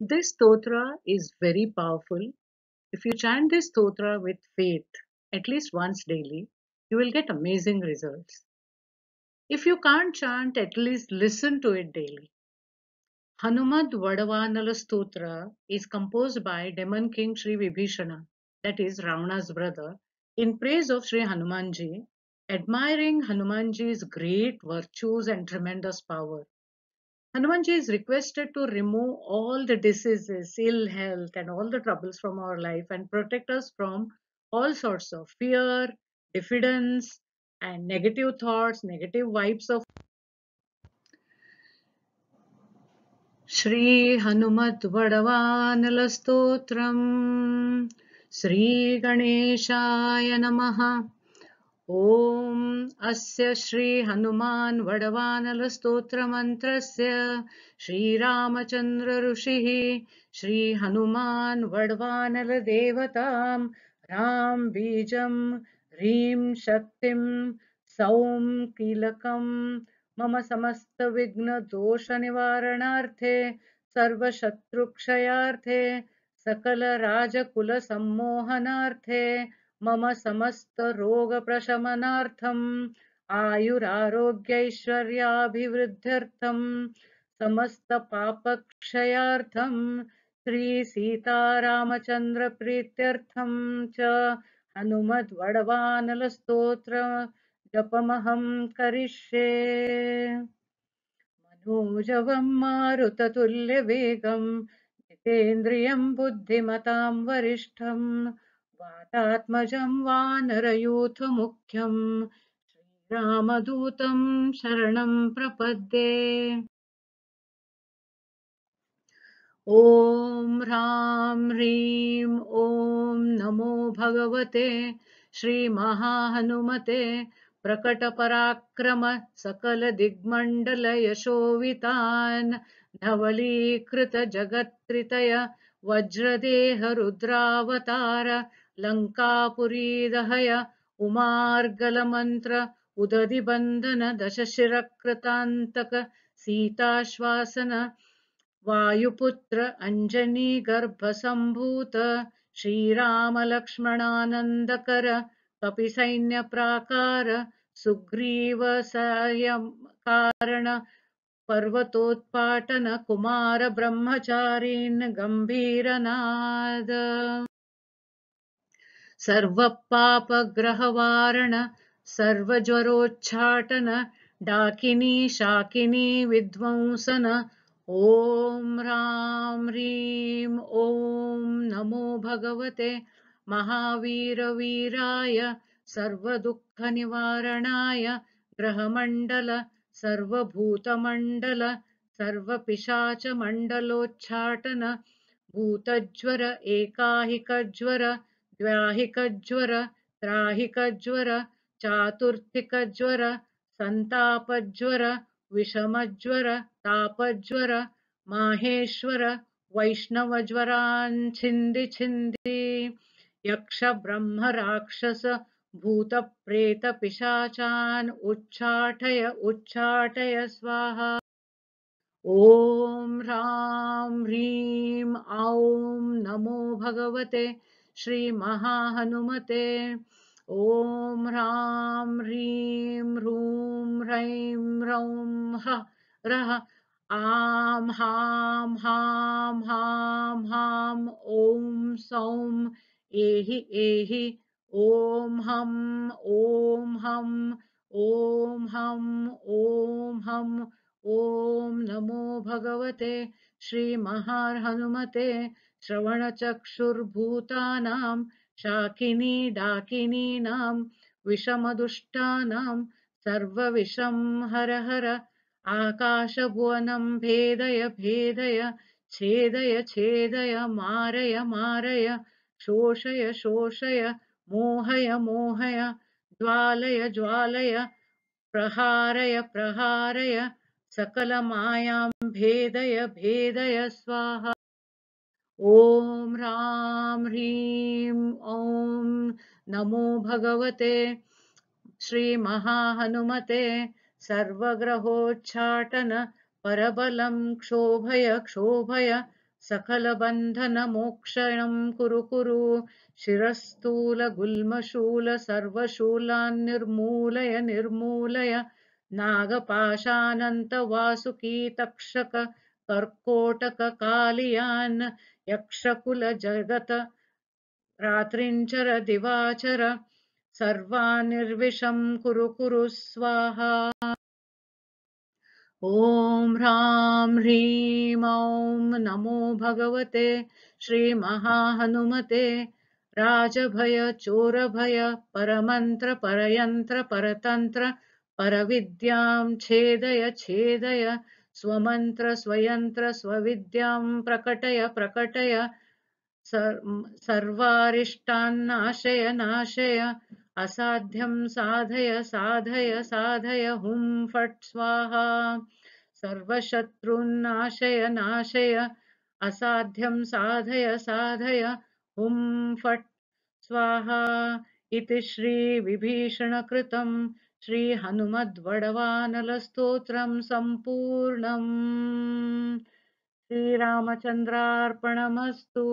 This stotra is very powerful. If you chant this stotra with faith at least once daily, you will get amazing results. If you can't chant, at least listen to it daily. Hanumad Vadavanala Stotra is composed by Demon King Sri Vibhishana, that is Ravana's brother, in praise of Sri Hanumanji, admiring Hanumanji's great virtues and tremendous power. Hanumanji is requested to remove all the diseases, ill health, and all the troubles from our life and protect us from all sorts of fear, diffidence, and negative thoughts, negative vibes of. Shri Hanumat Sri Ganeshaya Namaha. ॐ अस्य श्रीहनुमान् वडवानलस्तोत्रमन्त्रस्य श्रीरामचन्द्रऋषिः श्रीहनुमान् वडवानलदेवतां रां बीजं ह्रीं शक्तिं सौं कीलकं मम समस्तविघ्नदोषनिवारणार्थे सर्वशत्रुक्षयार्थे सकलराजकुलसम्मोहनार्थे मम समस्त रोगप्रशमनार्थम् आयुरारोग्यैश्वर्याभिवृद्ध्यर्थं समस्तपापक्षयार्थं श्रीसीतारामचन्द्रप्रीत्यर्थं च हनुमद्वडवानलस्तोत्र वडवानलस्तोत्र जपमहं करिष्ये मधुजवं मारुततुल्यवेगं जितेन्द्रियं बुद्धिमतां वरिष्ठम् त्मजं वानरयूथमुख्यं श्रीरामदूतं शरणं प्रपद्ये ॐ ह्रां ह्रीं ॐ नमो भगवते श्रीमहाहनुमते प्रकटपराक्रम धवलीकृतजगत्त्रितय वज्रदेहरुद्रावतार लङ्कापुरीदहय दहय उमार्गलमन्त्र उदधिबन्धन दशशिरकृतान्तक सीताश्वासन वायुपुत्र अञ्जनीगर्भसम्भूत श्रीरामलक्ष्मणानन्दकर कपिसैन्यप्राकार सुग्रीवसायकार पर्वतोत्पाटन कुमारब्रह्मचारीन् गम्भीरनाद सर्वपापग्रहवारण सर्वज्वरोच्छाटन, डाकिनी शाकिनी विध्वंसन ॐ रां ह्रीं ॐ नमो भगवते महावीरवीराय सर्वदुःखनिवारणाय ग्रहमण्डल सर्वभूतमण्डल सर्वपिशाचमण्डलोच्छाटन भूतज्वर एकाहिकज्वर ದ್ವಾಹಿಕಜ್ವರ ತ್ರಾಹಿಕಜ್ವರ ಚಾತುರ್ಥಿಕಜ್ವರ ಸಂತಾಪಜ್ವರ ವಿಷಮಜ್ವರ ತಾಪಜ್ವರ ಮಾಹೇಶ್ವರ वैष्णवज्वरान् छिन्दि छिन्दि यक्षब्रह्मराक्षस भूतप्रेतपिशाचान् उच्चाटय उच्छाटय स्वाहा ॐ ह्रां ह्रीं औं नमो भगवते महाहनुमते ॐ ह्रां ह्रीं ह्रूं ह्रैं ह्रौं ह्र रः आं हां हां हां हां ॐ सौं एहि एहि ॐ हं ॐ हं ॐ हं ॐ हं ॐ नमो भगवते हनुमते श्रवणचक्षुर्भूतानां शाकिनी डाकिनीनां विषमदुष्टानां सर्वविषं हर हर आकाशभुवनं भेदय भेदय छेदय छेदय मारय मारय शोषय शोषय मोहय मोहय ज्वालय ज्वालय प्रहारय प्रहारय सकलमायां भेदय भेदय स्वाहा ॐ रां ह्रीं ॐ नमो भगवते श्रीमहाहनुमते सर्वग्रहोच्छाटन परबलं क्षोभय क्षोभय सकलबन्धनमोक्षणं कुरु कुरु शिरस्थूलगुल्मशूल सर्वशूलान् निर्मूलय निर्मूलय नागपाशानन्तवासुकी तक्षक कर्कोटककालियान् यक्षकुलजगत रात्रिञ्चर दिवाचर सर्वान् निर्विषं कुरु कुरु स्वाहा ॐ ह्रां ह्रीं ॐ नमो भगवते श्रीमहाहनुमते राजभय चोरभय परमन्त्र परयन्त्र परतन्त्र परविद्यां छेदय छेदय स्वमन्त्रस्वयन्त्र स्वविद्यां प्रकटय प्रकटय सर्वारिष्टान्नाशय नाशय असाध्यं साधय साधय साधय हुं फट् स्वाहा सर्वशत्रून्नाशय नाशय असाध्यं साधय साधय हुं फट् स्वाहा इति श्रीविभीषणकृतम् श्रीहनुमद्वडवानलस्तोत्रम् सम्पूर्णम् श्रीरामचन्द्रार्पणमस्तु